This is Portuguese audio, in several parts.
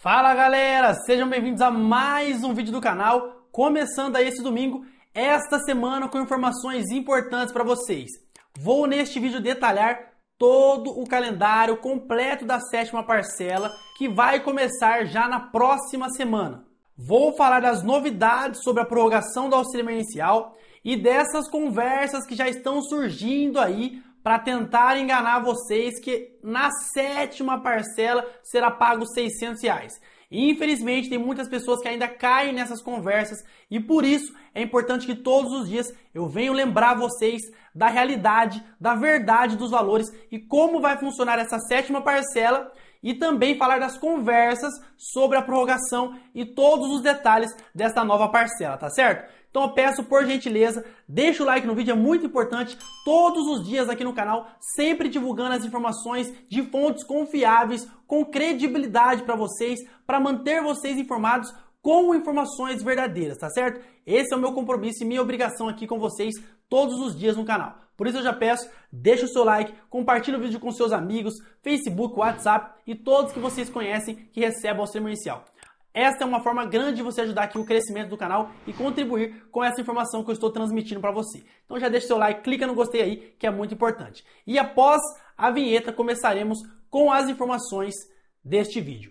Fala galera, sejam bem-vindos a mais um vídeo do canal, começando aí esse domingo, esta semana com informações importantes para vocês. Vou neste vídeo detalhar todo o calendário completo da sétima parcela que vai começar já na próxima semana. Vou falar das novidades sobre a prorrogação do auxílio emergencial e dessas conversas que já estão surgindo aí para tentar enganar vocês que na sétima parcela será pago 600 reais. Infelizmente, tem muitas pessoas que ainda caem nessas conversas e por isso é importante que todos os dias eu venho lembrar vocês da realidade, da verdade dos valores e como vai funcionar essa sétima parcela e também falar das conversas sobre a prorrogação e todos os detalhes dessa nova parcela, tá certo? Então eu peço por gentileza, deixa o like no vídeo, é muito importante, todos os dias aqui no canal, sempre divulgando as informações de fontes confiáveis, com credibilidade para vocês, para manter vocês informados com informações verdadeiras, tá certo? Esse é o meu compromisso e minha obrigação aqui com vocês todos os dias no canal. Por isso eu já peço, deixa o seu like, compartilha o vídeo com seus amigos, Facebook, WhatsApp e todos que vocês conhecem que recebem o auxílio emergencial. Esta é uma forma grande de você ajudar aqui o crescimento do canal e contribuir com essa informação que eu estou transmitindo para você. Então já deixa seu like, clica no gostei aí, que é muito importante. E após a vinheta, começaremos com as informações deste vídeo.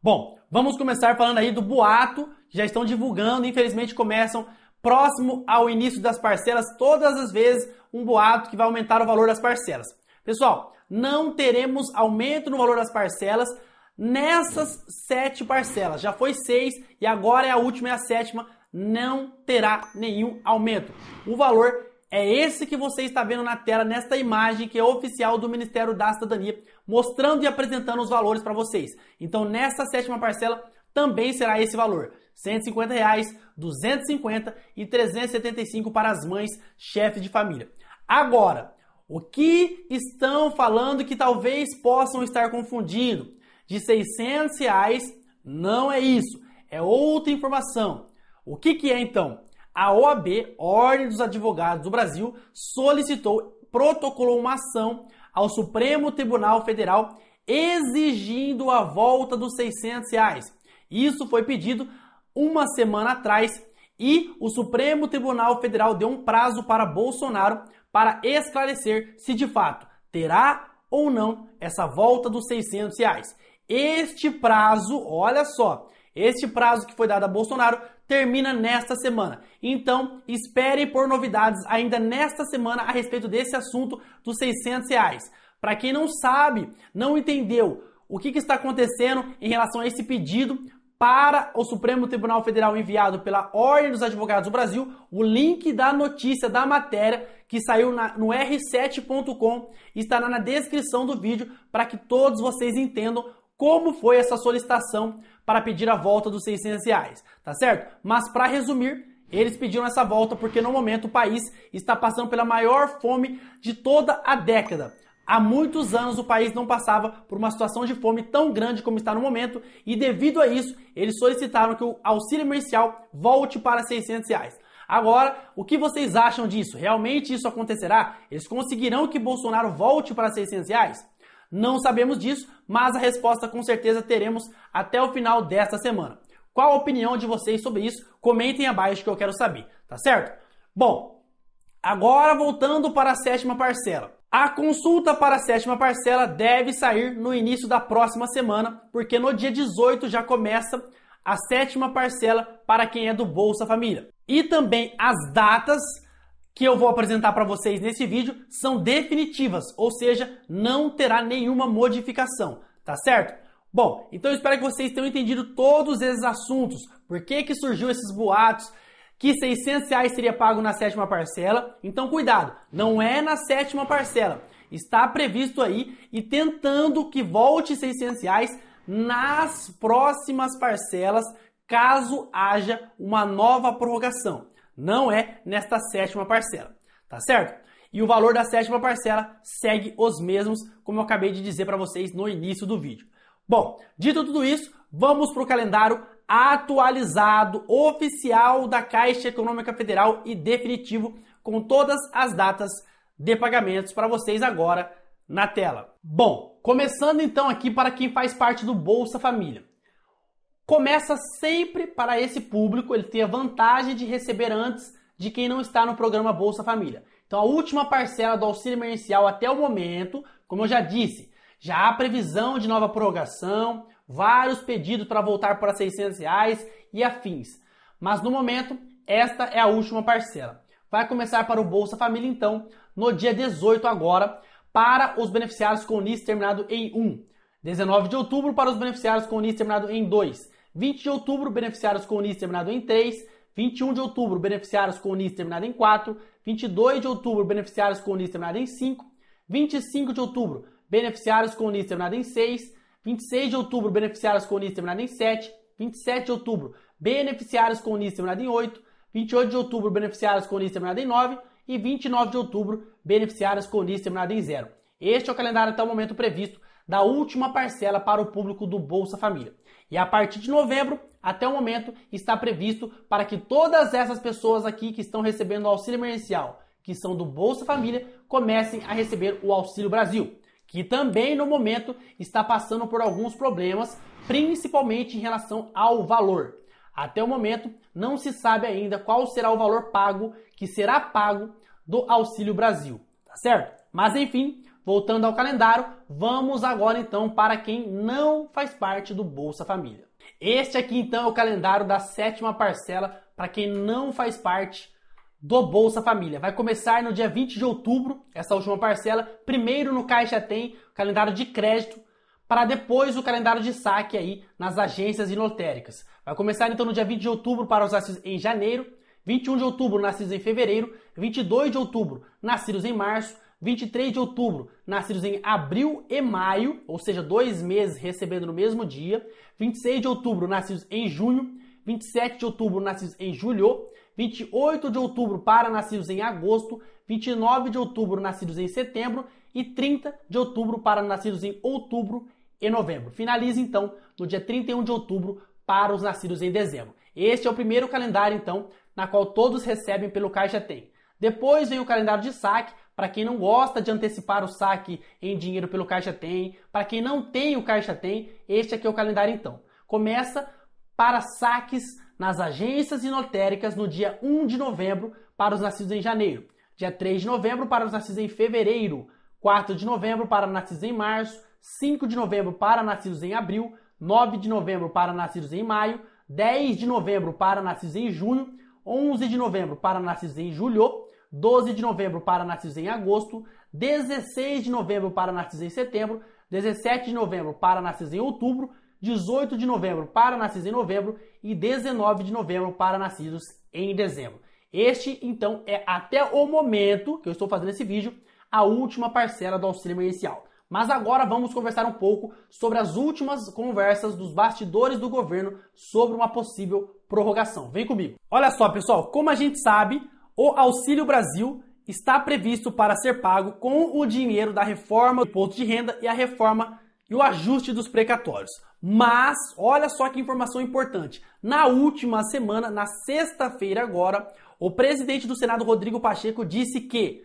Bom, vamos começar falando aí do boato, que já estão divulgando, infelizmente começam próximo ao início das parcelas, todas as vezes um boato que vai aumentar o valor das parcelas. Pessoal, não teremos aumento no valor das parcelas nessas sete parcelas. Já foi seis e agora é a última e a sétima. Não terá nenhum aumento. O valor é esse que você está vendo na tela, nesta imagem que é oficial do Ministério da Cidadania, mostrando e apresentando os valores para vocês. Então, nessa sétima parcela também será esse valor. R$ 150,00, reais, 250,00 e 375 para as mães chefes de família. Agora, o que estão falando que talvez possam estar confundindo? De 600 reais não é isso, é outra informação. O que, que é então? A OAB, Ordem dos Advogados do Brasil, solicitou, protocolou uma ação ao Supremo Tribunal Federal exigindo a volta dos 600 reais. Isso foi pedido uma semana atrás e o Supremo Tribunal Federal deu um prazo para Bolsonaro para esclarecer se de fato terá ou não essa volta dos 600 reais. Este prazo, olha só, este prazo que foi dado a Bolsonaro termina nesta semana. Então, espere por novidades ainda nesta semana a respeito desse assunto dos 600 reais. Para quem não sabe, não entendeu o que, que está acontecendo em relação a esse pedido, para o Supremo Tribunal Federal enviado pela Ordem dos Advogados do Brasil o link da notícia da matéria que saiu na, no r7.com estará na descrição do vídeo para que todos vocês entendam como foi essa solicitação para pedir a volta dos 600 reais, tá certo? Mas para resumir, eles pediram essa volta porque no momento o país está passando pela maior fome de toda a década. Há muitos anos o país não passava por uma situação de fome tão grande como está no momento e devido a isso eles solicitaram que o auxílio emergencial volte para 600 reais. Agora, o que vocês acham disso? Realmente isso acontecerá? Eles conseguirão que Bolsonaro volte para 600 reais? Não sabemos disso, mas a resposta com certeza teremos até o final desta semana. Qual a opinião de vocês sobre isso? Comentem abaixo que eu quero saber, tá certo? Bom, agora voltando para a sétima parcela. A consulta para a sétima parcela deve sair no início da próxima semana, porque no dia 18 já começa a sétima parcela para quem é do Bolsa Família. E também as datas que eu vou apresentar para vocês nesse vídeo são definitivas, ou seja, não terá nenhuma modificação, tá certo? Bom, então eu espero que vocês tenham entendido todos esses assuntos, por que que surgiu esses boatos, que 600 reais seria pago na sétima parcela. Então, cuidado, não é na sétima parcela. Está previsto aí e tentando que volte 600 reais nas próximas parcelas, caso haja uma nova prorrogação. Não é nesta sétima parcela, tá certo? E o valor da sétima parcela segue os mesmos, como eu acabei de dizer para vocês no início do vídeo. Bom, dito tudo isso, vamos para o calendário atualizado, oficial da Caixa Econômica Federal e definitivo com todas as datas de pagamentos para vocês agora na tela. Bom, começando então aqui para quem faz parte do Bolsa Família. Começa sempre para esse público, ele tem a vantagem de receber antes de quem não está no programa Bolsa Família. Então a última parcela do auxílio emergencial até o momento, como eu já disse, já há previsão de nova prorrogação, vários pedidos para voltar para 600 reais e afins. Mas no momento, esta é a última parcela. Vai começar para o Bolsa Família, então, no dia 18 agora, para os beneficiários com NIS terminado em 1. 19 de outubro para os beneficiários com NIS terminado em 2. 20 de outubro, beneficiários com NIS terminado em 3. 21 de outubro, beneficiários com NIS terminado em 4. 22 de outubro, beneficiários com NIS terminado em 5. 25 de outubro, beneficiários com NIS terminado em 6. 26 de outubro, beneficiários com NIS terminado em 7. 27 de outubro, beneficiários com NIS terminado em 8. 28 de outubro, beneficiários com NIS terminado em 9. E 29 de outubro, beneficiários com NIS terminado em 0. Este é o calendário até o momento previsto da última parcela para o público do Bolsa Família. E a partir de novembro, até o momento, está previsto para que todas essas pessoas aqui que estão recebendo o auxílio emergencial, que são do Bolsa Família, comecem a receber o Auxílio Brasil que também no momento está passando por alguns problemas, principalmente em relação ao valor. Até o momento, não se sabe ainda qual será o valor pago que será pago do Auxílio Brasil, tá certo? Mas enfim, voltando ao calendário, vamos agora então para quem não faz parte do Bolsa Família. Este aqui então é o calendário da sétima parcela para quem não faz parte do Bolsa Família. Vai começar no dia 20 de outubro, essa última parcela. Primeiro no Caixa Tem, calendário de crédito, para depois o calendário de saque aí nas agências e lotéricas. Vai começar então no dia 20 de outubro para os nascidos em janeiro, 21 de outubro nascidos em fevereiro, 22 de outubro nascidos em março, 23 de outubro nascidos em abril e maio, ou seja, dois meses recebendo no mesmo dia, 26 de outubro nascidos em junho, 27 de outubro nascidos em julho, 28 de outubro para nascidos em agosto, 29 de outubro nascidos em setembro e 30 de outubro para nascidos em outubro e novembro. Finaliza então no dia 31 de outubro para os nascidos em dezembro. Este é o primeiro calendário então na qual todos recebem pelo Caixa Tem. Depois vem o calendário de saque, para quem não gosta de antecipar o saque em dinheiro pelo Caixa Tem, para quem não tem o Caixa Tem, este aqui é o calendário então. Começa para saques nas agências inotéricas no dia 1 de novembro para os nascidos em janeiro, dia 3 de novembro para os nascidos em fevereiro, 4 de novembro para nascidos em março, 5 de novembro para nascidos em abril, 9 de novembro para nascidos em maio, 10 de novembro para nascidos em junho, 11 de novembro para nascidos em julho, 12 de novembro para nascidos em agosto, 16 de novembro para nascidos em setembro, 17 de novembro para nascidos em outubro, 18 de novembro para nascidos em novembro e 19 de novembro para nascidos em dezembro. Este, então, é até o momento que eu estou fazendo esse vídeo, a última parcela do auxílio emergencial. Mas agora vamos conversar um pouco sobre as últimas conversas dos bastidores do governo sobre uma possível prorrogação. Vem comigo. Olha só, pessoal, como a gente sabe, o Auxílio Brasil está previsto para ser pago com o dinheiro da reforma do ponto de renda e a reforma e o ajuste dos precatórios. Mas, olha só que informação importante. Na última semana, na sexta-feira agora, o presidente do Senado, Rodrigo Pacheco, disse que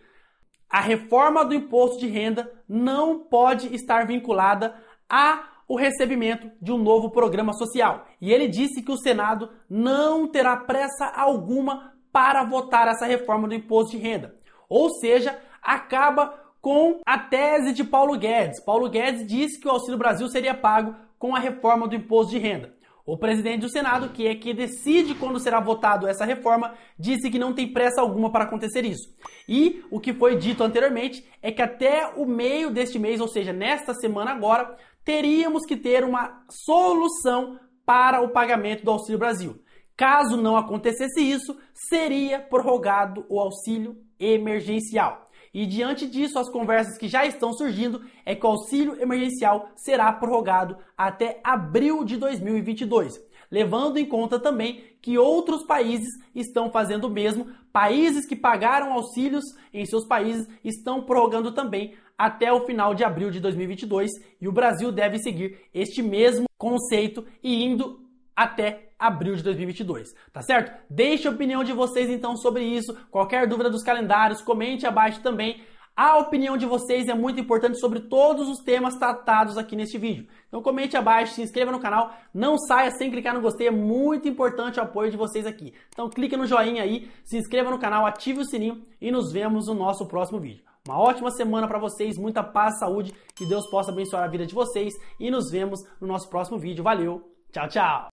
a reforma do imposto de renda não pode estar vinculada a o recebimento de um novo programa social. E ele disse que o Senado não terá pressa alguma para votar essa reforma do imposto de renda. Ou seja, acaba com a tese de Paulo Guedes. Paulo Guedes disse que o Auxílio Brasil seria pago com a reforma do imposto de renda. O presidente do Senado, que é que decide quando será votado essa reforma, disse que não tem pressa alguma para acontecer isso. E o que foi dito anteriormente é que até o meio deste mês, ou seja, nesta semana agora, teríamos que ter uma solução para o pagamento do Auxílio Brasil. Caso não acontecesse isso, seria prorrogado o auxílio emergencial. E diante disso, as conversas que já estão surgindo é que o auxílio emergencial será prorrogado até abril de 2022, levando em conta também que outros países estão fazendo o mesmo. Países que pagaram auxílios em seus países estão prorrogando também até o final de abril de 2022 e o Brasil deve seguir este mesmo conceito e indo até abril de 2022, tá certo? Deixe a opinião de vocês então sobre isso. Qualquer dúvida dos calendários, comente abaixo também. A opinião de vocês é muito importante sobre todos os temas tratados aqui neste vídeo. Então comente abaixo, se inscreva no canal, não saia sem clicar no gostei, é muito importante o apoio de vocês aqui. Então clique no joinha aí, se inscreva no canal, ative o sininho e nos vemos no nosso próximo vídeo. Uma ótima semana para vocês, muita paz, saúde, que Deus possa abençoar a vida de vocês e nos vemos no nosso próximo vídeo. Valeu, tchau, tchau!